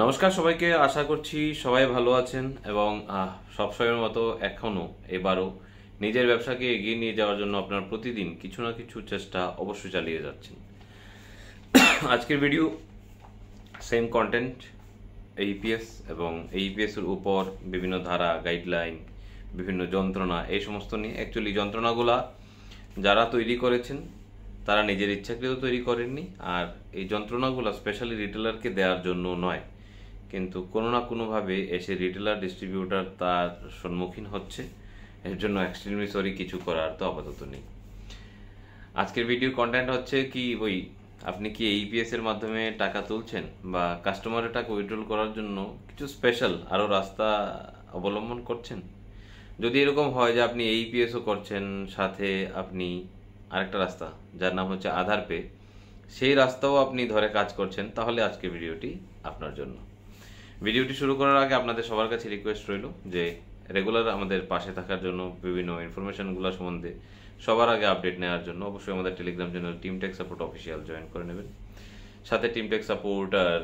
নমস্কার সবাইকে আশা করছি সবাই ভালো আছেন এবং সবসময়ের মতো এখনও এবারও নিজের ব্যবসাকে এগিয়ে নিয়ে যাওয়ার জন্য আপনার প্রতিদিন কিছু না কিছু চেষ্টা অবশ্যই চালিয়ে যাচ্ছেন আজকের ভিডিও সেম কন্টেন্ট এইপিএস এবং এইপিএসের উপর বিভিন্ন ধারা গাইডলাইন বিভিন্ন যন্ত্রণা এই সমস্ত নিয়ে অ্যাকচুয়ালি যন্ত্রণাগুলা যারা তৈরি করেছেন তারা নিজের ইচ্ছাকৃত তৈরি করেননি আর এই যন্ত্রণাগুলো স্পেশালি রিটেলারকে দেওয়ার জন্য নয় কিন্তু কোনো না কোনোভাবে এসে রিটেলার ডিস্ট্রিবিউটার তার সম্মুখীন হচ্ছে এর জন্য এক্সট্রিমলি সরি কিছু করার তো আপাতত নেই আজকের ভিডিও কন্টেন্ট হচ্ছে কি ওই আপনি কি ইপিএস এর মাধ্যমে টাকা তুলছেন বা কাস্টমারের টাকা উইথড্রল করার জন্য কিছু স্পেশাল আরও রাস্তা অবলম্বন করছেন যদি এরকম হয় যে আপনি ইপিএসও করছেন সাথে আপনি আরেকটা রাস্তা যার নাম হচ্ছে আধার পে সেই রাস্তাও আপনি ধরে কাজ করছেন তাহলে আজকে ভিডিওটি আপনার জন্য ভিডিওটি শুরু করার আগে আপনাদের সবার কাছে রিকোয়েস্ট রইল যে রেগুলার আমাদের পাশে থাকার জন্য বিভিন্ন ইনফরমেশনগুলো সম্বন্ধে সবার আগে আপডেট নেওয়ার জন্য অবশ্যই আমাদের telegram channel team tech support official join করে নেবেন সাথে টিম টেক সাপোর্ট আর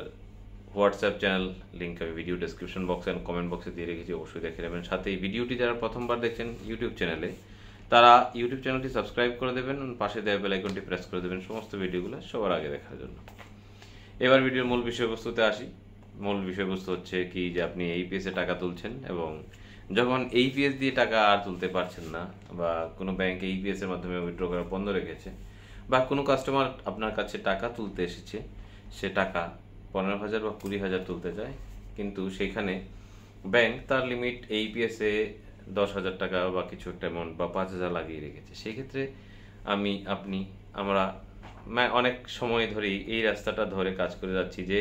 হোয়াটসঅ্যাপ চ্যানেল লিঙ্ক আমি video description box and comment বক্সে দিয়ে রেখেছি অবশ্যই দেখে নেবেন সাথে এই ভিডিওটি যারা প্রথমবার দেখছেন ইউটিউব চ্যানেলে তারা ইউটিউব চ্যানেলটি সাবস্ক্রাইব করে দেবেন পাশে দেওয়া বেল আইকনটি প্রেস করে দেবেন সমস্ত ভিডিওগুলো সবার আগে দেখার জন্য এবার ভিডিওর মূল বিষয়বস্তুতে আসি মূল বিষয়বস্তু হচ্ছে কি যে আপনি এই পিএসে টাকা তুলছেন এবং যখন এই পিএস দিয়ে টাকা আর তুলতে পারছেন না বা কোনো ব্যাংক এই এর মাধ্যমে উইথড্র করা বন্ধ রেখেছে বা কোনো কাস্টমার আপনার কাছে টাকা তুলতে এসেছে সে টাকা পনেরো হাজার বা কুড়ি হাজার তুলতে যায় কিন্তু সেখানে ব্যাংক তার লিমিট এই পিএসে দশ হাজার টাকা বা কিছু একটা অ্যামাউন্ট বা পাঁচ হাজার লাগিয়ে রেখেছে সেক্ষেত্রে আমি আপনি আমরা মানে অনেক সময় ধরেই এই রাস্তাটা ধরে কাজ করে যাচ্ছি যে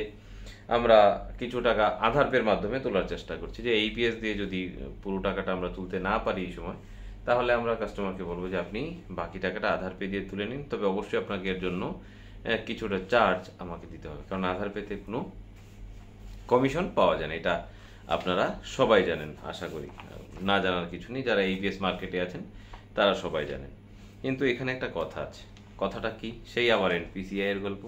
আমরা কিছু টাকা আধার পের মাধ্যমে তোলার চেষ্টা করছি যে এইপিএস দিয়ে যদি পুরো টাকাটা আমরা তুলতে না পারি এই সময় তাহলে আমরা কাস্টমারকে বলবো যে আপনি বাকি টাকাটা আধার পে দিয়ে তুলে নিন তবে অবশ্যই আপনাকে এর জন্য কিছুটা চার্জ আমাকে দিতে হবে কারণ আধার পেতে কোনো কমিশন পাওয়া যায় না এটা আপনারা সবাই জানেন আশা করি না জানার কিছু নেই যারা এইপিএস মার্কেটে আছেন তারা সবাই জানেন কিন্তু এখানে একটা কথা আছে কথাটা কি সেই আবার এনপিসিআই এর গল্প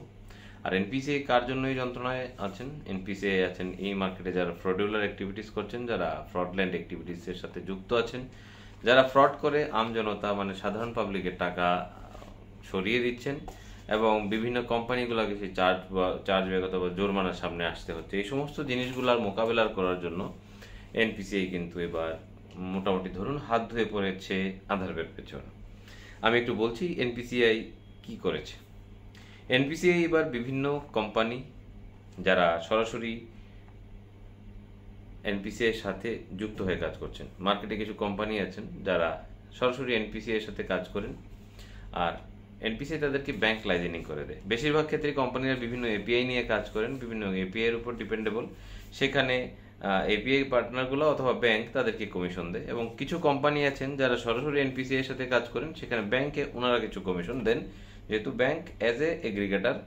আর এনপিসি কার জন্যই যন্ত্রণায় আছেন এনপিসি আছেন এই মার্কেটে যারা ফ্রডুলার অ্যাক্টিভিটিস করছেন যারা ফ্রডল্যান্ড অ্যাক্টিভিটিসের সাথে যুক্ত আছেন যারা ফ্রড করে আমজনতা মানে সাধারণ পাবলিকের টাকা সরিয়ে দিচ্ছেন এবং বিভিন্ন কোম্পানিগুলোকে সেই চার্জ বা চার্জ ব্যাগত বা জরিমানার সামনে আসতে হচ্ছে এই সমস্ত জিনিসগুলোর মোকাবেলার করার জন্য এনপিসিআই কিন্তু এবার মোটামুটি ধরুন হাত ধুয়ে পড়েছে আধার পেছনে আমি একটু বলছি এনপিসিআই কি করেছে এনপিসিআই এবার বিভিন্ন কোম্পানি যারা সরাসরি এনপিসি এর সাথে যুক্ত হয়ে কাজ করছেন মার্কেটে কিছু কোম্পানি আছেন যারা সরাসরি এনপিসি এর সাথে কাজ করেন আর এনপিসি তাদেরকে ব্যাংক লাইজেনিং করে দেয় বেশিরভাগ ক্ষেত্রে কোম্পানিরা বিভিন্ন এপিআই নিয়ে কাজ করেন বিভিন্ন এপিআই এর উপর ডিপেন্ডেবল সেখানে এপিআই পার্টনারগুলো অথবা ব্যাংক তাদেরকে কমিশন দেয় এবং কিছু কোম্পানি আছেন যারা সরাসরি এনপিসি এর সাথে কাজ করেন সেখানে ব্যাংকে ওনারা কিছু কমিশন দেন যেহেতু ব্যাংক অ্যাজ এ এগ্রিগেটার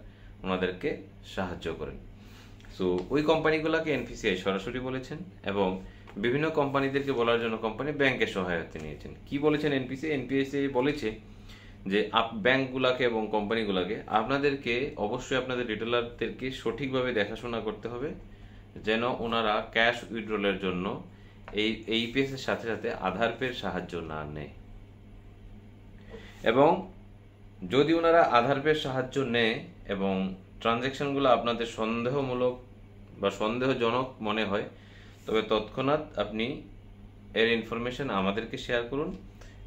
ওনাদেরকে সাহায্য করেন সো ওই কোম্পানিগুলোকে এনপিসিআই সরাসরি বলেছেন এবং বিভিন্ন কোম্পানিদেরকে বলার জন্য কোম্পানি ব্যাংকের সহায়তা নিয়েছেন কি বলেছেন এনপিসি এনপিএসআই বলেছে যে আপ ব্যাংকগুলোকে এবং কোম্পানিগুলোকে আপনাদেরকে অবশ্যই আপনাদের রিটেলারদেরকে সঠিকভাবে দেখাশোনা করতে হবে যেন ওনারা ক্যাশ উইড্রলের জন্য এই এইপিএস এর সাথে সাথে আধার পের সাহায্য না নেয় এবং যদি ওনারা আধার পেয়ে সাহায্য নেয় এবং ট্রানজ্যাকশনগুলো আপনাদের সন্দেহমূলক বা সন্দেহজনক মনে হয় তবে তৎক্ষণাৎ আপনি এর ইনফরমেশন আমাদেরকে শেয়ার করুন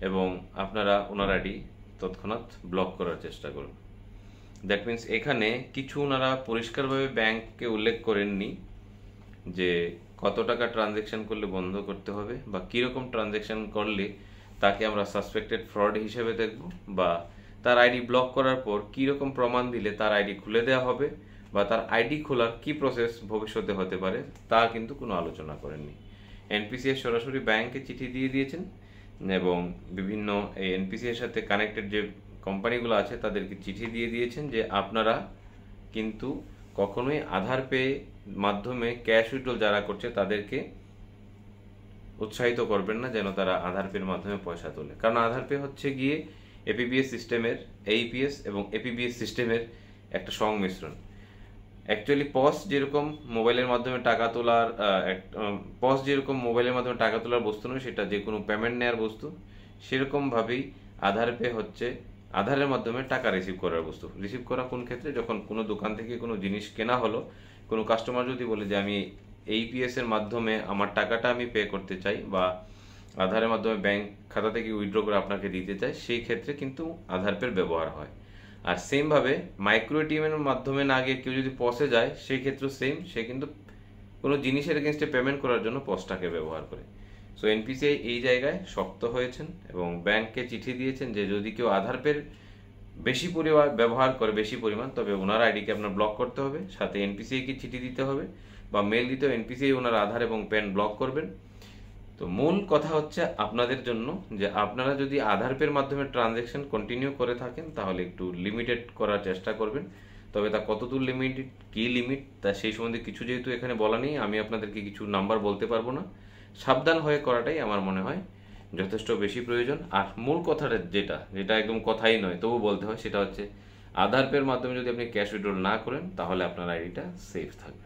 এবং আপনারা ওনার আইডি তৎক্ষণাৎ ব্লক করার চেষ্টা করুন দ্যাট মিন্স এখানে কিছু ওনারা পরিষ্কারভাবে ব্যাংককে উল্লেখ করেননি যে কত টাকা ট্রানজ্যাকশান করলে বন্ধ করতে হবে বা কীরকম ট্রানজ্যাকশান করলে তাকে আমরা সাসপেক্টেড ফ্রড হিসেবে দেখব বা তার আইডি ব্লক করার পর কি রকম প্রমাণ দিলে তার আইডি খুলে দেওয়া হবে বা তার আইডি খোলার কি প্রসেস ভবিষ্যতে হতে পারে তা কিন্তু কোনো আলোচনা করেননি এনপিসিএস সরাসরি ব্যাংকে চিঠি দিয়ে দিয়েছেন এবং বিভিন্ন এই এনপিসি এর সাথে কানেক্টেড যে কোম্পানিগুলো আছে তাদেরকে চিঠি দিয়ে দিয়েছেন যে আপনারা কিন্তু কখনোই আধার পে মাধ্যমে ক্যাশ উইড্রল যারা করছে তাদেরকে উৎসাহিত করবেন না যেন তারা আধার পের মাধ্যমে পয়সা তোলে কারণ আধার পে হচ্ছে গিয়ে এপিবিএস সিস্টেমের এইপিএস এবং এপিবিএস সিস্টেমের একটা সংমিশ্রণ অ্যাকচুয়ালি পস যেরকম মোবাইলের মাধ্যমে টাকা তোলার পস যেরকম মোবাইলের মাধ্যমে টাকা তোলার বস্তু নয় সেটা যে কোনো পেমেন্ট নেওয়ার বস্তু সেরকমভাবেই আধার পে হচ্ছে আধারের মাধ্যমে টাকা রিসিভ করার বস্তু রিসিভ করা কোন ক্ষেত্রে যখন কোনো দোকান থেকে কোনো জিনিস কেনা হলো কোনো কাস্টমার যদি বলে যে আমি এইপিএস e এর মাধ্যমে আমার টাকাটা আমি পে করতে চাই বা আধারের মাধ্যমে ব্যাংক খাতা থেকে উইথড্র করে আপনাকে দিতে চায় সেই ক্ষেত্রে কিন্তু আধার পের ব্যবহার হয় আর সেমভাবে মাইক্রো এটিএমের মাধ্যমে না গিয়ে কেউ যদি পসে যায় সেই ক্ষেত্রে সেম সে কিন্তু কোনো জিনিসের এগেনস্টে পেমেন্ট করার জন্য পসটাকে ব্যবহার করে সো এনপিসিআই এই জায়গায় শক্ত হয়েছেন এবং ব্যাংককে চিঠি দিয়েছেন যে যদি কেউ আধার পের বেশি পরিমাণ ব্যবহার করে বেশি পরিমাণ তবে ওনার আইডিকে আপনার ব্লক করতে হবে সাথে এনপিসিআইকে চিঠি দিতে হবে বা মেল দিতে এনপিসিআই ওনার আধার এবং প্যান ব্লক করবেন তো মূল কথা হচ্ছে আপনাদের জন্য যে আপনারা যদি আধার পের মাধ্যমে ট্রানজ্যাকশন কন্টিনিউ করে থাকেন তাহলে একটু লিমিটেড করার চেষ্টা করবেন তবে তা কতদূর লিমিটেড কি লিমিট তা সেই সম্বন্ধে কিছু যেহেতু এখানে বলা নেই আমি আপনাদেরকে কিছু নাম্বার বলতে পারবো না সাবধান হয়ে করাটাই আমার মনে হয় যথেষ্ট বেশি প্রয়োজন আর মূল কথাটা যেটা যেটা একদম কথাই নয় তবু বলতে হয় সেটা হচ্ছে আধার পের মাধ্যমে যদি আপনি ক্যাশ উইড্রল না করেন তাহলে আপনার আইডিটা সেফ থাকবে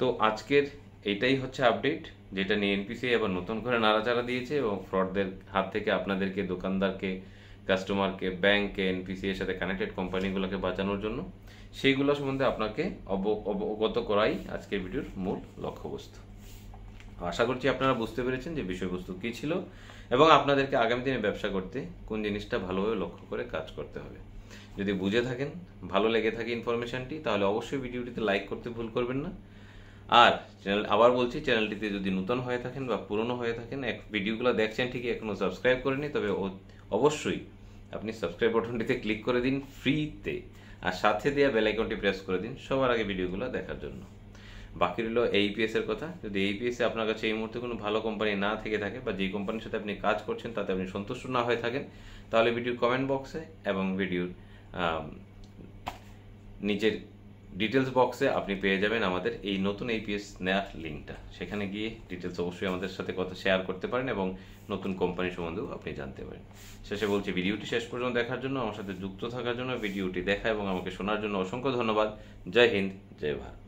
তো আজকের এটাই হচ্ছে আপডেট যেটা নিয়ে এনপিসি আবার নতুন করে নাড়াচাড়া দিয়েছে এবং ফ্রডদের হাত থেকে আপনাদেরকে দোকানদারকে কাস্টমারকে ব্যাংককে এনপিসি এর সাথে কানেক্টেড কোম্পানিগুলোকে বাঁচানোর জন্য সেইগুলো সম্বন্ধে আপনাকে অবগত করাই আজকের ভিডিওর মূল লক্ষ্যবস্তু আশা করছি আপনারা বুঝতে পেরেছেন যে বিষয়বস্তু কী ছিল এবং আপনাদেরকে আগামী দিনে ব্যবসা করতে কোন জিনিসটা ভালোভাবে লক্ষ্য করে কাজ করতে হবে যদি বুঝে থাকেন ভালো লেগে থাকে ইনফরমেশনটি তাহলে অবশ্যই ভিডিওটিতে লাইক করতে ভুল করবেন না আর চ্যানেল আবার বলছি চ্যানেলটিতে যদি নূতন হয়ে থাকেন বা পুরনো হয়ে থাকেন এক ভিডিওগুলো দেখছেন ঠিকই এখনও সাবস্ক্রাইব করেনি তবে অবশ্যই আপনি সাবস্ক্রাইব বাটনটিতে ক্লিক করে দিন ফ্রিতে আর সাথে দেওয়া বেলাইকনটি প্রেস করে দিন সবার আগে ভিডিওগুলো দেখার জন্য বাকি রইল এইপিএস এর কথা যদি এইপিএস এ আপনার কাছে এই মুহূর্তে কোনো ভালো কোম্পানি না থেকে থাকে বা যে কোম্পানির সাথে আপনি কাজ করছেন তাতে আপনি সন্তুষ্ট না হয়ে থাকেন তাহলে ভিডিওর কমেন্ট বক্সে এবং ভিডিওর নিজের ডিটেলস বক্সে আপনি পেয়ে যাবেন আমাদের এই নতুন এপিএস নেয়ার লিঙ্কটা সেখানে গিয়ে ডিটেলস অবশ্যই আমাদের সাথে কথা শেয়ার করতে পারেন এবং নতুন কোম্পানি সম্বন্ধেও আপনি জানতে পারেন শেষে বলছি ভিডিওটি শেষ পর্যন্ত দেখার জন্য আমার সাথে যুক্ত থাকার জন্য ভিডিওটি দেখা এবং আমাকে শোনার জন্য অসংখ্য ধন্যবাদ জয় হিন্দ জয় ভারত